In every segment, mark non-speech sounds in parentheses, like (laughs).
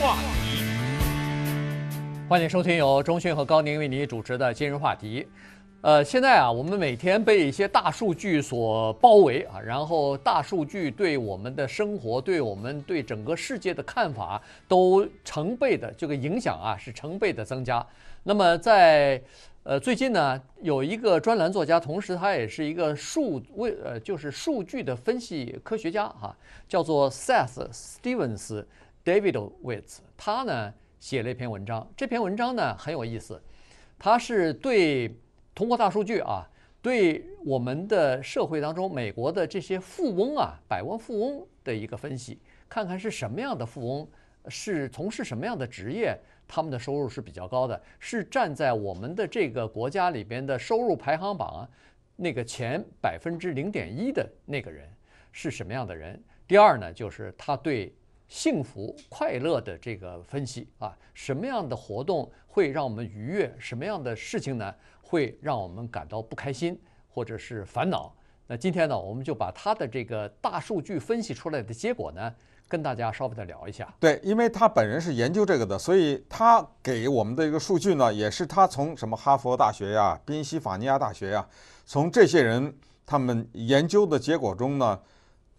话题，欢迎收听由中讯和高宁为你主持的《今日话题》。呃，现在啊，我们每天被一些大数据所包围啊，然后大数据对我们的生活、对我们对整个世界的看法，都成倍的这个影响啊，是成倍的增加。那么在呃最近呢，有一个专栏作家，同时他也是一个数位呃，就是数据的分析科学家啊，叫做 Seth Stevens。David w i t z 他呢写了一篇文章，这篇文章呢很有意思，他是对通过大数据啊，对我们的社会当中美国的这些富翁啊，百万富翁的一个分析，看看是什么样的富翁，是从事什么样的职业，他们的收入是比较高的，是站在我们的这个国家里边的收入排行榜那个前百分之零点一的那个人是什么样的人？第二呢，就是他对。幸福快乐的这个分析啊，什么样的活动会让我们愉悦？什么样的事情呢会让我们感到不开心或者是烦恼？那今天呢，我们就把他的这个大数据分析出来的结果呢，跟大家稍微的聊一下。对，因为他本人是研究这个的，所以他给我们的一个数据呢，也是他从什么哈佛大学呀、宾夕法尼亚大学呀，从这些人他们研究的结果中呢，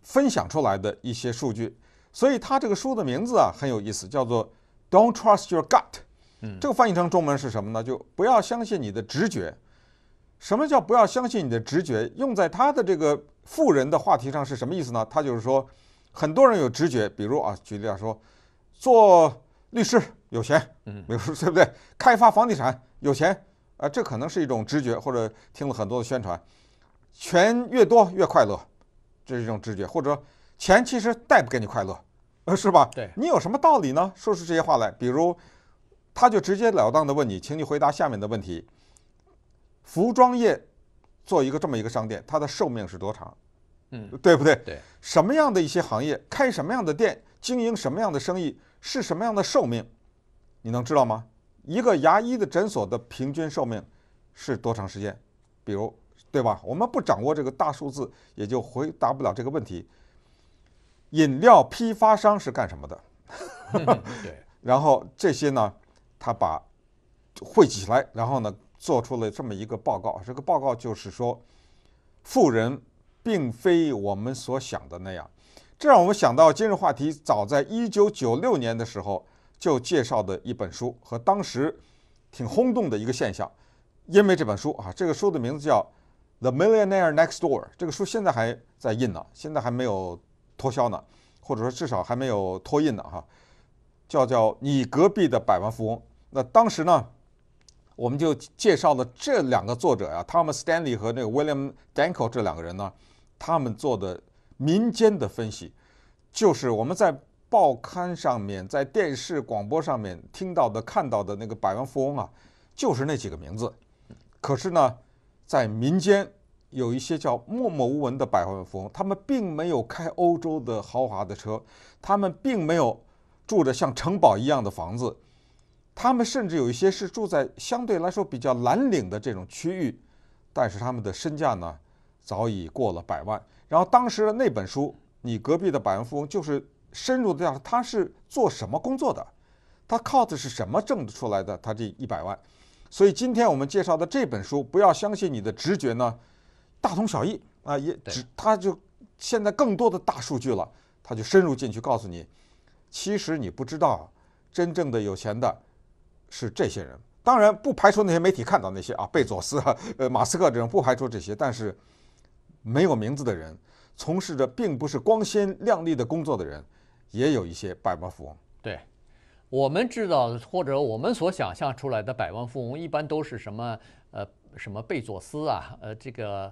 分享出来的一些数据。所以他这个书的名字啊很有意思，叫做 "Don't trust your gut"，嗯，这个翻译成中文是什么呢？就不要相信你的直觉。什么叫不要相信你的直觉？用在他的这个富人的话题上是什么意思呢？他就是说，很多人有直觉，比如啊，举例来说，做律师有钱，嗯，比如说对不对？开发房地产有钱，啊，这可能是一种直觉，或者听了很多的宣传，钱越多越快乐，这是一种直觉，或者。钱其实带不给你快乐，(laughs) 呃，是吧？对你有什么道理呢？说出这些话来，比如，他就直截了当的问你，请你回答下面的问题：服装业做一个这么一个商店，它的寿命是多长？嗯，对不对？对。什么样的一些行业开什么样的店，经营什么样的生意，是什么样的寿命？你能知道吗？一个牙医的诊所的平均寿命是多长时间？比如，对吧？我们不掌握这个大数字，也就回答不了这个问题。饮料批发商是干什么的？对，(laughs) 然后这些呢，他把汇集起来，然后呢，做出了这么一个报告。这个报告就是说，富人并非我们所想的那样。这让我们想到今日话题，早在一九九六年的时候就介绍的一本书和当时挺轰动的一个现象。因为这本书啊，这个书的名字叫《The Millionaire Next Door》。这个书现在还在印呢，现在还没有。脱销呢，或者说至少还没有脱印呢，哈，叫叫你隔壁的百万富翁。那当时呢，我们就介绍了这两个作者呀，Thomas Stanley 和那个 William Danko 这两个人呢，他们做的民间的分析，就是我们在报刊上面、在电视广播上面听到的、看到的那个百万富翁啊，就是那几个名字。可是呢，在民间。有一些叫默默无闻的百万富翁，他们并没有开欧洲的豪华的车，他们并没有住着像城堡一样的房子，他们甚至有一些是住在相对来说比较蓝领的这种区域，但是他们的身价呢早已过了百万。然后当时的那本书《你隔壁的百万富翁》就是深入的查，他是做什么工作的，他靠的是什么挣出来的？他这一百万。所以今天我们介绍的这本书，不要相信你的直觉呢。大同小异啊，也只他就现在更多的大数据了，他就深入进去告诉你，其实你不知道真正的有钱的，是这些人。当然不排除那些媒体看到那些啊，贝佐斯啊，(laughs) 呃，马斯克这种，不排除这些。但是没有名字的人，从事着并不是光鲜亮丽的工作的人，也有一些百万富翁。对我们知道或者我们所想象出来的百万富翁，一般都是什么呃什么贝佐斯啊，呃这个。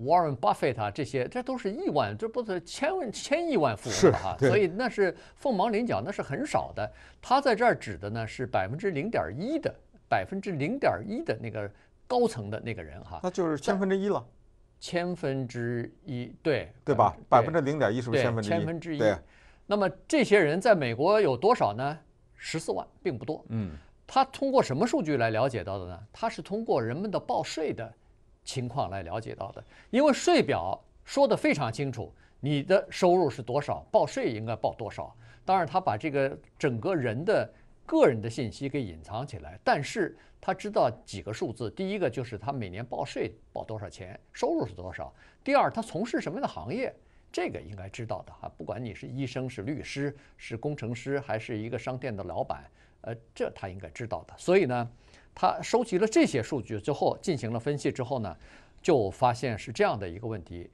Warren Buffett 啊，这些这都是亿万，这不是千万、千亿万富翁了哈，所以那是凤毛麟角，那是很少的。他在这儿指的呢是百分之零点一的，百分之零点一的那个高层的那个人哈。那就是千分之一了，千分之一，对对吧？百分之零点一是不是千分之一？千分之一。那么这些人在美国有多少呢？十四万，并不多。嗯。他通过什么数据来了解到的呢？他是通过人们的报税的。情况来了解到的，因为税表说得非常清楚，你的收入是多少，报税应该报多少。当然，他把这个整个人的个人的信息给隐藏起来，但是他知道几个数字。第一个就是他每年报税报多少钱，收入是多少。第二，他从事什么样的行业，这个应该知道的哈，不管你是医生、是律师、是工程师，还是一个商店的老板，呃，这他应该知道的。所以呢。他收集了这些数据之后，进行了分析之后呢，就发现是这样的一个问题：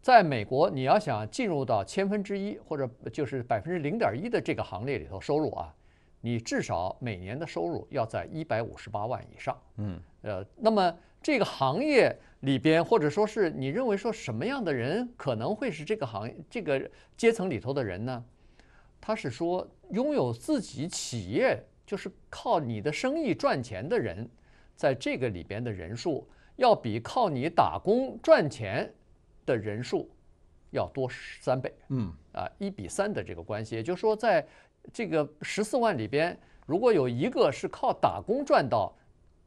在美国，你要想进入到千分之一或者就是百分之零点一的这个行列里头，收入啊，你至少每年的收入要在一百五十八万以上。嗯，呃，那么这个行业里边，或者说是你认为说什么样的人可能会是这个行业这个阶层里头的人呢？他是说拥有自己企业。就是靠你的生意赚钱的人，在这个里边的人数，要比靠你打工赚钱的人数要多三倍。嗯，啊，一比三的这个关系，也就是说，在这个十四万里边，如果有一个是靠打工赚到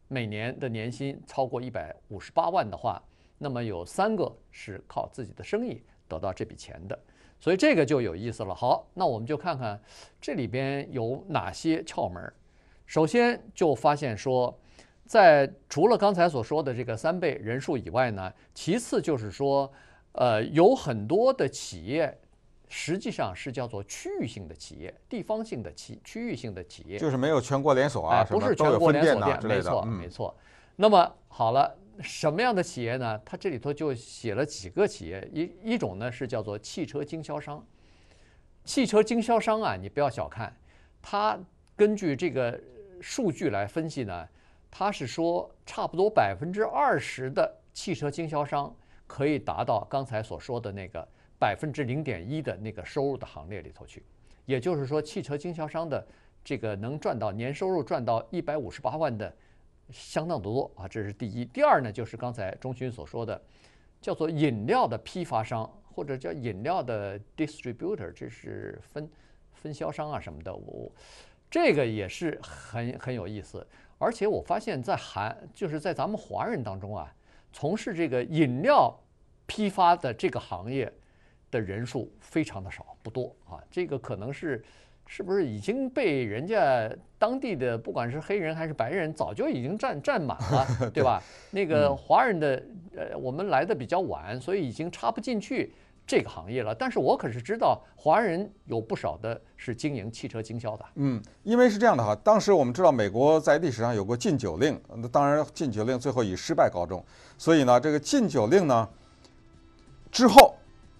每年的年薪超过一百五十八万的话，那么有三个是靠自己的生意得到这笔钱的。所以这个就有意思了。好，那我们就看看这里边有哪些窍门儿。首先就发现说，在除了刚才所说的这个三倍人数以外呢，其次就是说，呃，有很多的企业实际上是叫做区域性的企业、地方性的企、区域性的企业，就是没有全国连锁啊，不是全国连锁啊没错，没错。那么好了。什么样的企业呢？它这里头就写了几个企业，一一种呢是叫做汽车经销商。汽车经销商啊，你不要小看它，根据这个数据来分析呢，它是说差不多百分之二十的汽车经销商可以达到刚才所说的那个百分之零点一的那个收入的行列里头去。也就是说，汽车经销商的这个能赚到年收入赚到一百五十八万的。相当多啊，这是第一。第二呢，就是刚才钟勋所说的，叫做饮料的批发商或者叫饮料的 distributor，这是分分销商啊什么的。我这个也是很很有意思，而且我发现，在韩就是在咱们华人当中啊，从事这个饮料批发的这个行业的人数非常的少，不多啊。这个可能是。是不是已经被人家当地的不管是黑人还是白人早就已经占占满了，(laughs) 对吧？那个华人的，呃，我们来的比较晚，所以已经插不进去这个行业了。但是我可是知道，华人有不少的是经营汽车经销的。嗯，因为是这样的哈，当时我们知道美国在历史上有过禁酒令，那当然禁酒令最后以失败告终。所以呢，这个禁酒令呢之后，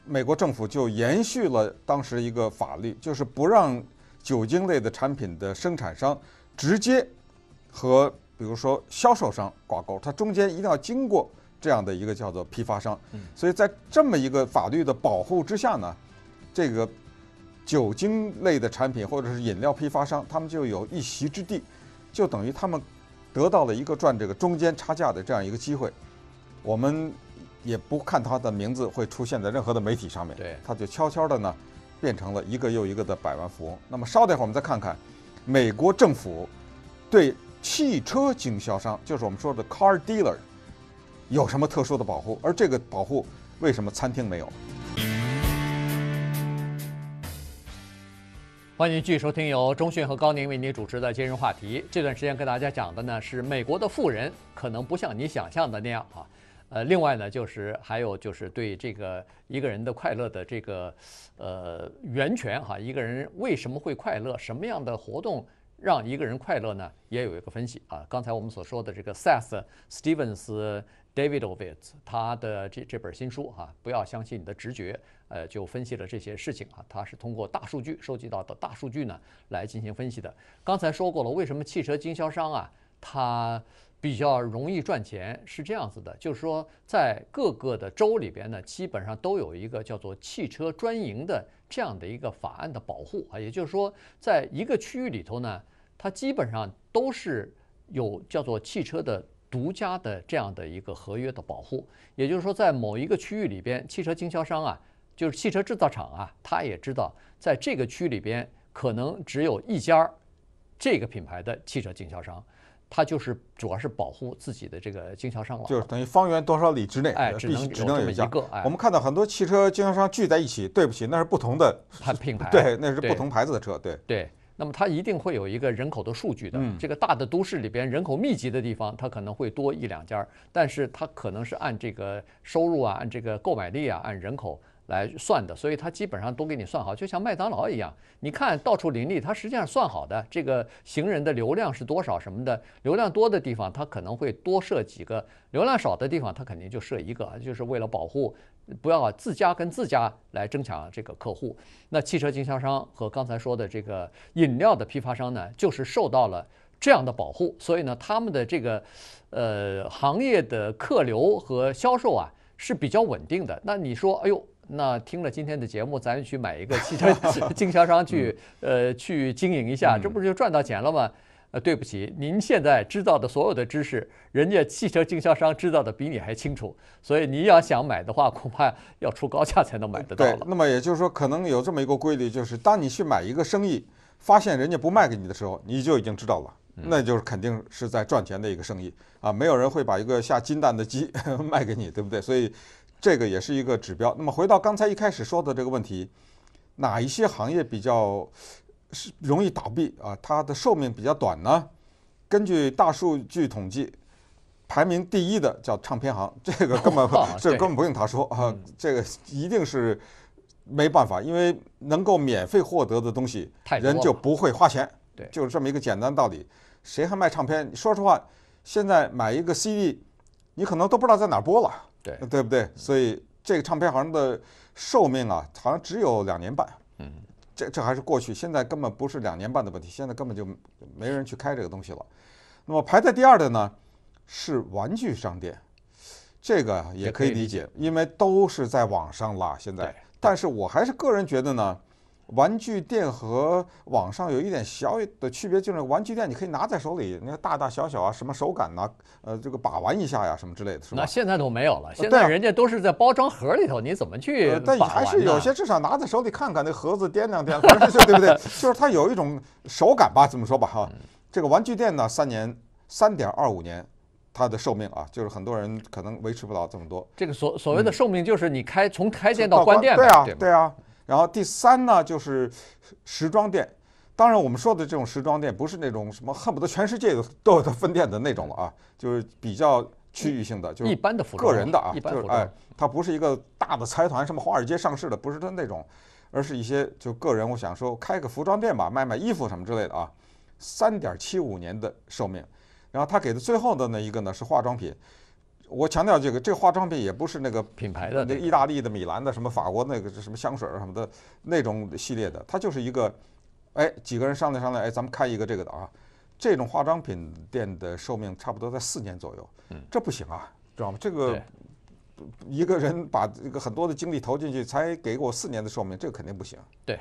美国政府就延续了当时一个法律，就是不让。酒精类的产品的生产商直接和比如说销售商挂钩，它中间一定要经过这样的一个叫做批发商，所以在这么一个法律的保护之下呢，这个酒精类的产品或者是饮料批发商，他们就有一席之地，就等于他们得到了一个赚这个中间差价的这样一个机会。我们也不看他的名字会出现在任何的媒体上面，他就悄悄的呢。变成了一个又一个的百万富翁。那么，稍等一会儿，我们再看看美国政府对汽车经销商，就是我们说的 car dealer，有什么特殊的保护？而这个保护为什么餐厅没有？欢迎继续收听由中讯和高宁为您主持的《今日话题》。这段时间跟大家讲的呢，是美国的富人可能不像你想象的那样啊。呃，另外呢，就是还有就是对这个一个人的快乐的这个呃源泉哈，一个人为什么会快乐，什么样的活动让一个人快乐呢？也有一个分析啊。刚才我们所说的这个 Seth Stevens d a v i d o v i t z 他的这这本新书哈，不要相信你的直觉，呃，就分析了这些事情啊。他是通过大数据收集到的大数据呢来进行分析的。刚才说过了，为什么汽车经销商啊，他？比较容易赚钱是这样子的，就是说，在各个的州里边呢，基本上都有一个叫做汽车专营的这样的一个法案的保护啊，也就是说，在一个区域里头呢，它基本上都是有叫做汽车的独家的这样的一个合约的保护，也就是说，在某一个区域里边，汽车经销商啊，就是汽车制造厂啊，他也知道在这个区里边可能只有一家儿这个品牌的汽车经销商。它就是主要是保护自己的这个经销商了，就是等于方圆多少里之内，哎，只能只能有一个。哎，我们看到很多汽车经销商聚在一起，对不起，那是不同的 (laughs) 品牌，对，那是不同牌子的车，对。对，那么它一定会有一个人口的数据的。这个大的都市里边人口密集的地方，它可能会多一两家，但是它可能是按这个收入啊，按这个购买力啊，按人口。来算的，所以它基本上都给你算好，就像麦当劳一样，你看到处林立，它实际上算好的。这个行人的流量是多少什么的，流量多的地方，它可能会多设几个；流量少的地方，它肯定就设一个，就是为了保护不要自家跟自家来争抢这个客户。那汽车经销商和刚才说的这个饮料的批发商呢，就是受到了这样的保护，所以呢，他们的这个呃行业的客流和销售啊是比较稳定的。那你说，哎呦。那听了今天的节目，咱去买一个 (laughs) 汽车经销商去，呃，去经营一下，这不是就赚到钱了吗？呃，对不起，您现在知道的所有的知识，人家汽车经销商知道的比你还清楚，所以你要想买的话，恐怕要出高价才能买得到。了。那么也就是说，可能有这么一个规律，就是当你去买一个生意，发现人家不卖给你的时候，你就已经知道了，那就是肯定是在赚钱的一个生意啊，没有人会把一个下金蛋的鸡 (laughs) 卖给你，对不对？所以。这个也是一个指标。那么回到刚才一开始说的这个问题，哪一些行业比较是容易倒闭啊？它的寿命比较短呢？根据大数据统计，排名第一的叫唱片行，(laughs) 这个根本这根本不用他说啊，这个一定是没办法，因为能够免费获得的东西，人就不会花钱。对，就是这么一个简单道理。谁还卖唱片？说实话，现在买一个 CD，你可能都不知道在哪播了。对，对不对？所以这个唱片行的寿命啊，好像只有两年半。嗯，这这还是过去，现在根本不是两年半的问题，现在根本就没人去开这个东西了。那么排在第二的呢，是玩具商店，这个也可以理解，因为都是在网上啦。现在，但是我还是个人觉得呢。玩具店和网上有一点小的区别，就是玩具店你可以拿在手里，那大大小小啊，什么手感呐，呃，这个把玩一下呀，什么之类的，是吧？那现在都没有了，现在人家都是在包装盒里头，你怎么去？但还是有些至少拿在手里看看，那盒子掂量掂量，对不对？(laughs) 就是它有一种手感吧，这么说吧哈。这个玩具店呢，三年三点二五年，它的寿命啊，就是很多人可能维持不到这么多。这个所所谓的寿命就是你开从开店到关店，对啊，对啊。然后第三呢，就是时装店。当然，我们说的这种时装店，不是那种什么恨不得全世界都都有它分店的那种了啊，就是比较区域性的，就是一般的服装，个人的啊，就哎，它不是一个大的财团，什么华尔街上市的，不是它那种，而是一些就个人，我想说开个服装店吧，卖卖衣服什么之类的啊。三点七五年的寿命，然后他给的最后的那一个呢是化妆品。我强调这个，这个化妆品也不是那个品牌的，那意大利的、米兰的，什么法国那个什么香水儿什么的，那种系列的，它就是一个，哎，几个人商量商量，哎，咱们开一个这个的啊。这种化妆品店的寿命差不多在四年左右，这不行啊，知道吗？这个一个人把这个很多的精力投进去，才给我四年的寿命，这个肯定不行。对。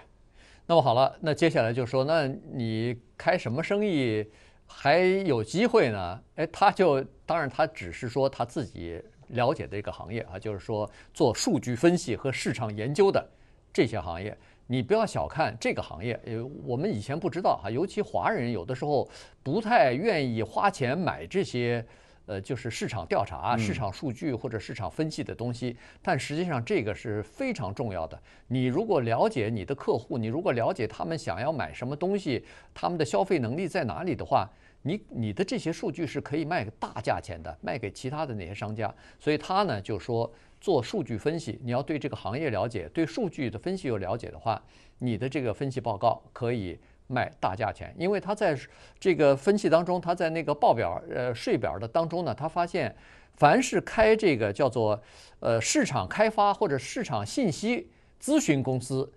那么好了，那接下来就说，那你开什么生意？还有机会呢，哎，他就当然，他只是说他自己了解的一个行业啊，就是说做数据分析和市场研究的这些行业，你不要小看这个行业，呃，我们以前不知道哈，尤其华人有的时候不太愿意花钱买这些。呃，就是市场调查、市场数据或者市场分析的东西，但实际上这个是非常重要的。你如果了解你的客户，你如果了解他们想要买什么东西，他们的消费能力在哪里的话，你你的这些数据是可以卖大价钱的，卖给其他的那些商家。所以他呢就说，做数据分析，你要对这个行业了解，对数据的分析有了解的话，你的这个分析报告可以。卖大价钱，因为他在这个分析当中，他在那个报表、呃税表的当中呢，他发现，凡是开这个叫做呃市场开发或者市场信息咨询公司，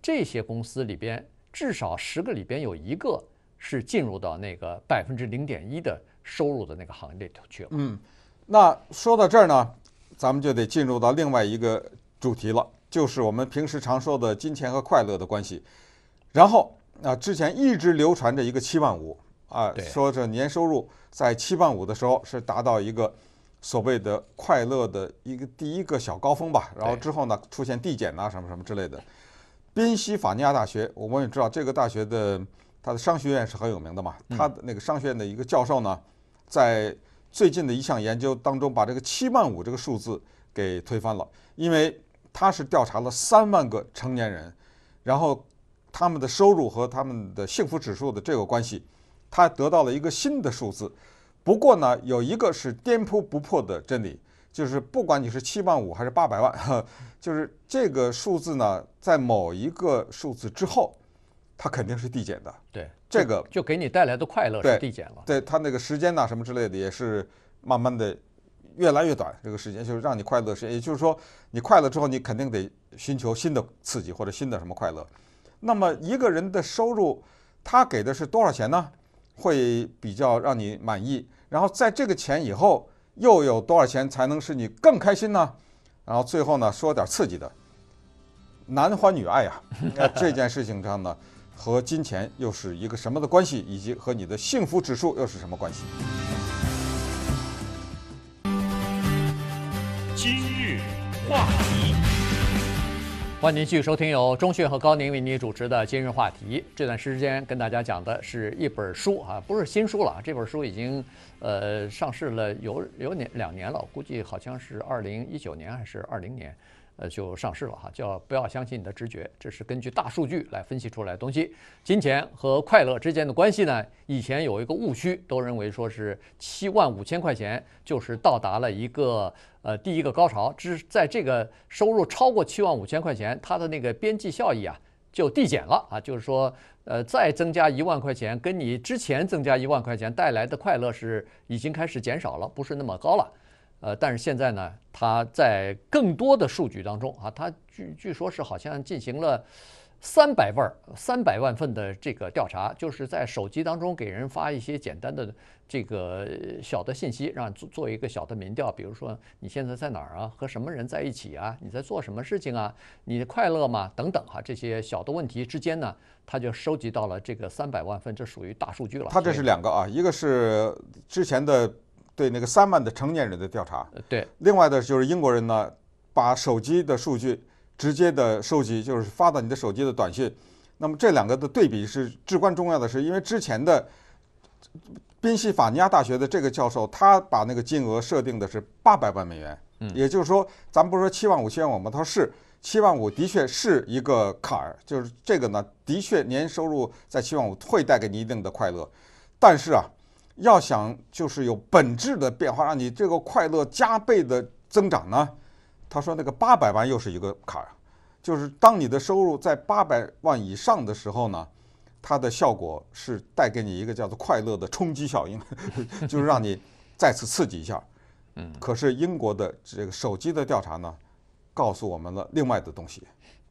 这些公司里边至少十个里边有一个是进入到那个百分之零点一的收入的那个行业里头去了。嗯，那说到这儿呢，咱们就得进入到另外一个主题了，就是我们平时常说的金钱和快乐的关系，然后。啊，之前一直流传着一个七万五，啊，说这年收入在七万五的时候是达到一个所谓的快乐的一个第一个小高峰吧，然后之后呢出现递减啊什么什么之类的。宾夕法尼亚大学，我们也知道这个大学的它的商学院是很有名的嘛，它的那个商学院的一个教授呢，在最近的一项研究当中把这个七万五这个数字给推翻了，因为他是调查了三万个成年人，然后。他们的收入和他们的幸福指数的这个关系，他得到了一个新的数字。不过呢，有一个是颠扑不破的真理，就是不管你是七万五还是八百万，(laughs) 就是这个数字呢，在某一个数字之后，它肯定是递减的。对，这个就给你带来的快乐是递减了。对，它那个时间呐，什么之类的，也是慢慢的越来越短。这个时间就是让你快乐时间，也就是说，你快乐之后，你肯定得寻求新的刺激或者新的什么快乐。那么一个人的收入，他给的是多少钱呢？会比较让你满意。然后在这个钱以后，又有多少钱才能使你更开心呢？然后最后呢，说点刺激的，男欢女爱呀，(laughs) 这件事情上呢，和金钱又是一个什么的关系，以及和你的幸福指数又是什么关系？今日话题。欢迎您继续收听由钟讯和高宁为您主持的《今日话题》。这段时间跟大家讲的是一本书啊，不是新书了，这本书已经，呃，上市了有有两两年了，估计好像是二零一九年还是二零年。呃，就上市了哈，叫不要相信你的直觉，这是根据大数据来分析出来的东西。金钱和快乐之间的关系呢，以前有一个误区，都认为说是七万五千块钱就是到达了一个呃第一个高潮，只在这个收入超过七万五千块钱，它的那个边际效益啊就递减了啊，就是说呃再增加一万块钱，跟你之前增加一万块钱带来的快乐是已经开始减少了，不是那么高了。呃，但是现在呢，它在更多的数据当中啊，它据据说，是好像进行了三百份儿、三百万份的这个调查，就是在手机当中给人发一些简单的这个小的信息，让做做一个小的民调，比如说你现在在哪儿啊，和什么人在一起啊，你在做什么事情啊，你快乐吗？等等哈，这些小的问题之间呢，他就收集到了这个三百万份，这属于大数据了。他这是两个啊，一个是之前的。对那个三万的成年人的调查，对，另外的就是英国人呢，把手机的数据直接的收集，就是发到你的手机的短信。那么这两个的对比是至关重要的是，因为之前的宾夕法尼亚大学的这个教授，他把那个金额设定的是八百万美元，嗯，也就是说，咱们不是说七万五千元吗？他说是七万五，的确是一个坎儿，就是这个呢，的确年收入在七万五会带给你一定的快乐，但是啊。要想就是有本质的变化，让你这个快乐加倍的增长呢？他说那个八百万又是一个坎儿，就是当你的收入在八百万以上的时候呢，它的效果是带给你一个叫做快乐的冲击效应，(laughs) 就是让你再次刺激一下。嗯，可是英国的这个手机的调查呢，告诉我们了另外的东西。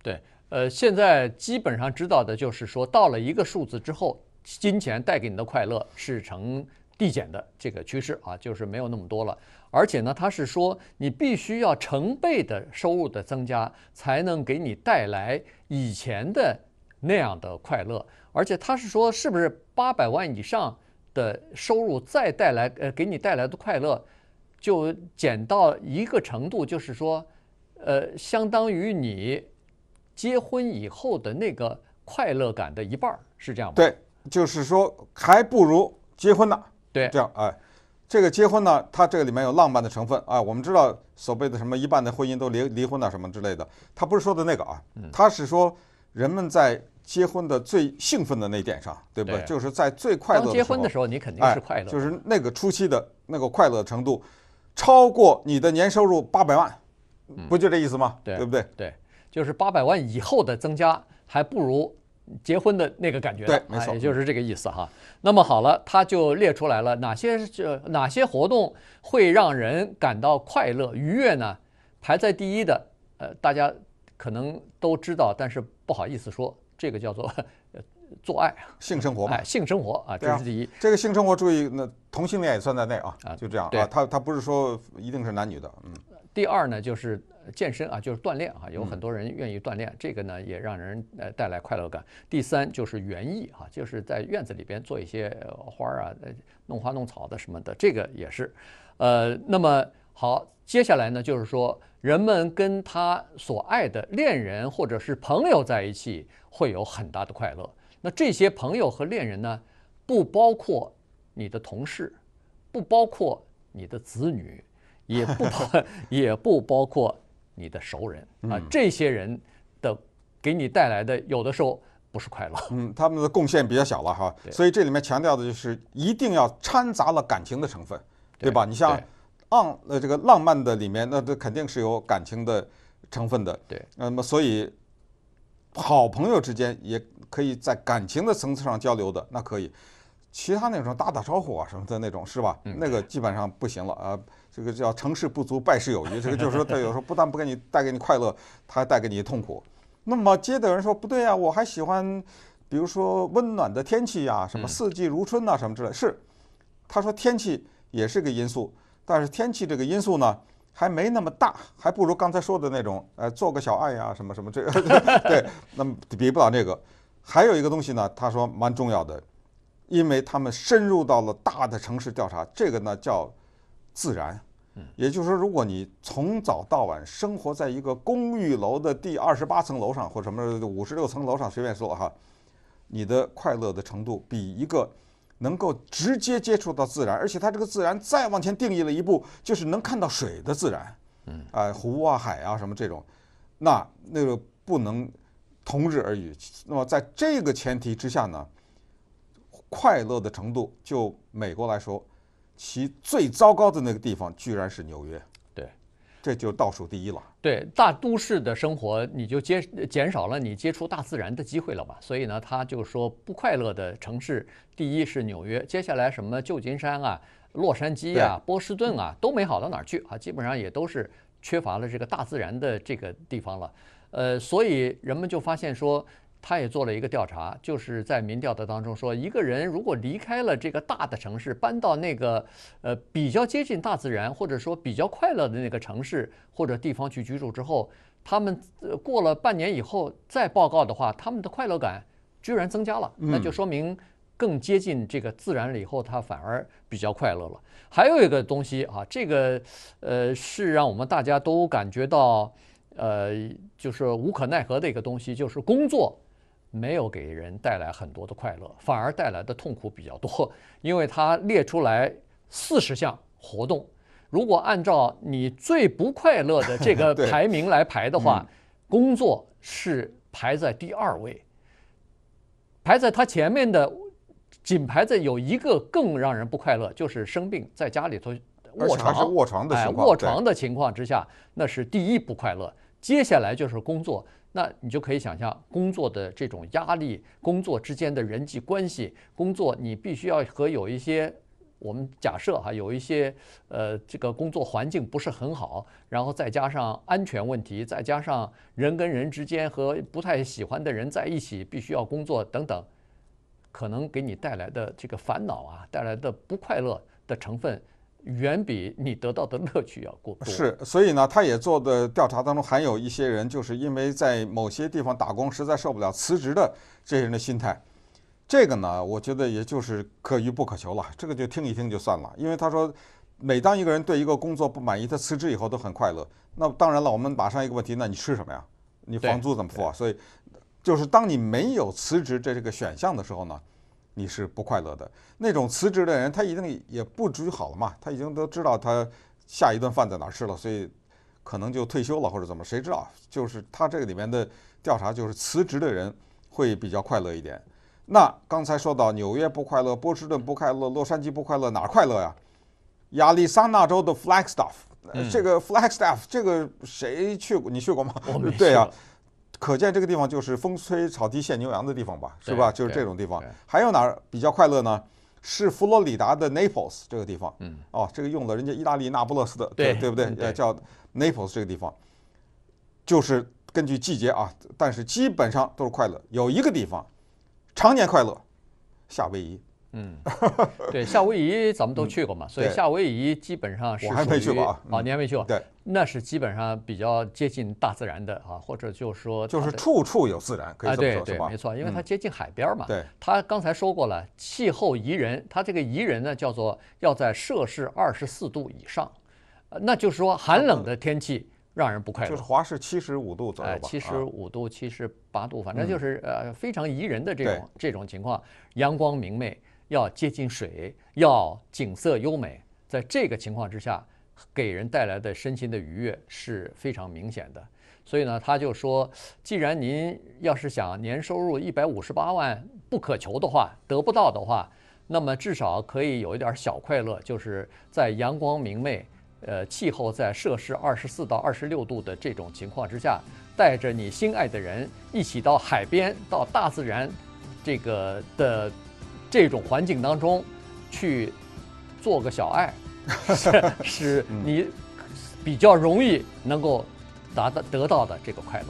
对，呃，现在基本上知道的就是说到了一个数字之后，金钱带给你的快乐是成。递减的这个趋势啊，就是没有那么多了。而且呢，他是说你必须要成倍的收入的增加，才能给你带来以前的那样的快乐。而且他是说，是不是八百万以上的收入再带来呃给你带来的快乐，就减到一个程度，就是说，呃，相当于你结婚以后的那个快乐感的一半，是这样吗？对，就是说还不如结婚呢。对，这样哎，这个结婚呢，它这个里面有浪漫的成分啊。我们知道所谓的什么一半的婚姻都离离婚了什么之类的，他不是说的那个啊，他是说人们在结婚的最兴奋的那一点上，对不对？就是在最快当结婚的时候，你肯定是快乐，就是那个初期的那个快乐程度，超过你的年收入八百万，不就这意思吗？对，对不对？对，就是八百万以后的增加还不如。结婚的那个感觉，对，没错，也就是这个意思哈。那么好了，他就列出来了哪些这哪些活动会让人感到快乐愉悦呢？排在第一的，呃，大家可能都知道，但是不好意思说，这个叫做 (laughs) 做爱，性生活嘛，性生活啊，这是第一。这个性生活注意，那同性恋也算在内啊，就这样啊，他他不是说一定是男女的，嗯。第二呢，就是健身啊，就是锻炼啊，有很多人愿意锻炼，这个呢也让人呃带来快乐感。第三就是园艺啊，就是在院子里边做一些花儿啊，弄花弄草的什么的，这个也是。呃，那么好，接下来呢就是说，人们跟他所爱的恋人或者是朋友在一起会有很大的快乐。那这些朋友和恋人呢，不包括你的同事，不包括你的子女。也不包，(laughs) 也不包括你的熟人啊，这些人的给你带来的有的时候不是快乐。嗯，他们的贡献比较小了哈，所以这里面强调的就是一定要掺杂了感情的成分，对吧？你像浪呃这个浪漫的里面，那这肯定是有感情的成分的。对，那么所以好朋友之间也可以在感情的层次上交流的，那可以。其他那种打打招呼啊什么的那种是吧？那个基本上不行了啊。这个叫成事不足，败事有余。这个就是说，他有时候不但不给你带给你快乐，他还带给你痛苦。那么，接的人说不对呀，我还喜欢，比如说温暖的天气呀，什么四季如春呐，什么之类。是，他说天气也是个因素，但是天气这个因素呢，还没那么大，还不如刚才说的那种，呃，做个小爱呀，什么什么这，(laughs) 对。那么比不了这个，还有一个东西呢，他说蛮重要的，因为他们深入到了大的城市调查，这个呢叫。自然，嗯，也就是说，如果你从早到晚生活在一个公寓楼的第二十八层楼上，或什么五十六层楼上，随便说哈，你的快乐的程度比一个能够直接接触到自然，而且它这个自然再往前定义了一步，就是能看到水的自然，嗯，啊，湖啊、海啊什么这种，那那个不能同日而语。那么在这个前提之下呢，快乐的程度，就美国来说。其最糟糕的那个地方居然是纽约，对，这就倒数第一了。对大都市的生活，你就接减少了你接触大自然的机会了吧？所以呢，他就说不快乐的城市，第一是纽约，接下来什么旧金山啊、洛杉矶啊、波士顿啊都没好到哪儿去啊，基本上也都是缺乏了这个大自然的这个地方了。呃，所以人们就发现说。他也做了一个调查，就是在民调的当中说，一个人如果离开了这个大的城市，搬到那个呃比较接近大自然或者说比较快乐的那个城市或者地方去居住之后，他们过了半年以后再报告的话，他们的快乐感居然增加了，那就说明更接近这个自然了以后，他反而比较快乐了。还有一个东西啊，这个呃是让我们大家都感觉到呃就是无可奈何的一个东西，就是工作。没有给人带来很多的快乐，反而带来的痛苦比较多。因为他列出来四十项活动，如果按照你最不快乐的这个 (laughs) 排名来排的话，工作是排在第二位。排在他前面的，仅排在有一个更让人不快乐，就是生病在家里头卧床。卧床的情况。哎，卧床的情况之下，那是第一不快乐。接下来就是工作，那你就可以想象工作的这种压力，工作之间的人际关系，工作你必须要和有一些，我们假设哈，有一些呃，这个工作环境不是很好，然后再加上安全问题，再加上人跟人之间和不太喜欢的人在一起，必须要工作等等，可能给你带来的这个烦恼啊，带来的不快乐的成分。远比你得到的乐趣要过多是，所以呢，他也做的调查当中，还有一些人就是因为在某些地方打工实在受不了辞职的这些人的心态，这个呢，我觉得也就是可遇不可求了，这个就听一听就算了。因为他说，每当一个人对一个工作不满意，他辞职以后都很快乐。那当然了，我们马上一个问题，那你吃什么呀？你房租怎么付啊？所以，就是当你没有辞职这这个选项的时候呢？你是不快乐的。那种辞职的人，他一定也不至于好了嘛。他已经都知道他下一顿饭在哪吃了，所以可能就退休了或者怎么？谁知道？就是他这个里面的调查，就是辞职的人会比较快乐一点。那刚才说到纽约不快乐，波士顿不快乐，洛杉矶不快乐，哪快乐呀？亚利桑那州的 Flagstaff，这个 Flagstaff，这个谁去过？你去过吗？对啊。可见这个地方就是风吹草低见牛羊的地方吧，是吧？就是这种地方。还有哪儿比较快乐呢？是佛罗里达的 Naples 这个地方。嗯。哦，这个用了人家意大利那不勒斯的，对对不对？叫 Naples 这个地方，就是根据季节啊，但是基本上都是快乐。有一个地方常年快乐，夏威夷。嗯，(laughs) 对，夏威夷咱们都去过嘛，所以夏威夷基本上是。我还没去过啊。哦，你还没去过。对，那是基本上比较接近大自然的啊，或者就是说。就是处处有自然，可以这么说，对对，没错，因为它接近海边嘛。对。他刚才说过了，气候宜人。他这个宜人呢，叫做要在摄氏二十四度以上，那就是说寒冷的天气让人不快乐。就是华氏七十五度左右吧。七十五度、七十八度，反正就是呃非常宜人的这种这种情况，阳光明媚。要接近水，要景色优美，在这个情况之下，给人带来的身心的愉悦是非常明显的。所以呢，他就说，既然您要是想年收入一百五十八万不可求的话，得不到的话，那么至少可以有一点小快乐，就是在阳光明媚，呃，气候在摄氏二十四到二十六度的这种情况之下，带着你心爱的人一起到海边，到大自然，这个的。这种环境当中，去做个小爱，(laughs) 是是你比较容易能够达到得到的这个快乐。